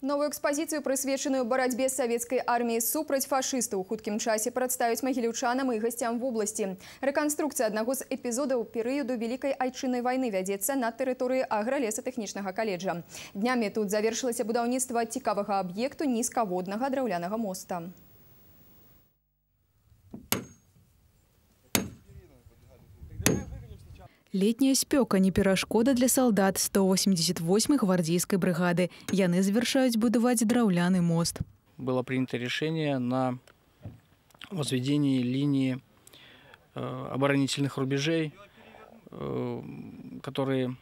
Новую экспазіцыю прысвечаную барацьбе савецкай арміі супраць фашыстаў у худким часе прадставяць и гостям в области. Реконструкция одного из эпизодов периода Великой айчыннай войны ведется на тэрыторыі агралесатэхнічнага колледжа. Днями тут завершилось будаўніцтва цікавага объекта – низководного драўлянага моста. Летняя спека не перашкода для солдат 188-й гвардейской бригады. Яны завершають будувати драуляний мост. Было принято решение на возведении линии э, оборонительных рубежей, э, которые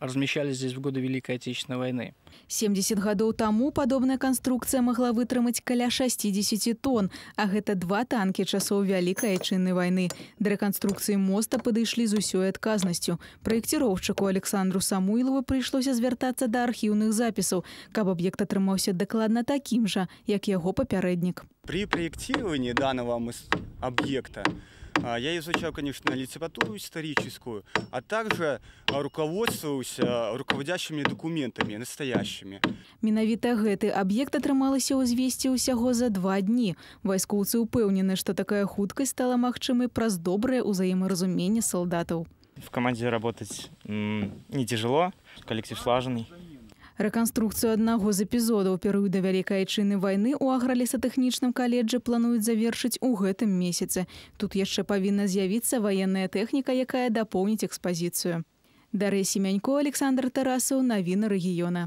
размещались здесь в годы Великой Отечественной войны. 70 годов тому подобная конструкция могла вытрымаць каля 60 тонн, а это два танкі часоў Великой Отечественной войны. Да реконструкции моста подошли с усёй отказностью. Праекціроўшчыку Александру Самуилову пришлось звяртацца до архивных запісаў, как аб'ект атрымаўся докладно таким же, как его попередник. При проектировании данного объекта а, я изучал, конечно, литературу историческую, а также а, руководствовался руководящими документами настоящими. Менавіта гэты аб'ект атрымалася ўзвесці ўсяго за два дні. Вайскоўцы ўпэўнены, что такая хуткасць стала магчымай праз добрае ўзаемаразуменне солдатов. В команде работать не тяжело, коллектив слаженный. Рэканструкцыю аднаго з эпізодаў перыю да вялікай айчыны вайны ў агралесатэхнічным каледжы плануюць завершыць у гэтым месяцы. Тут яшчэ павінна з'явіцца ваенная тэхніка, якая дапоўніць экспазіцыю. Дарэ семянько Александр Тарасаў навіна рэгіёна.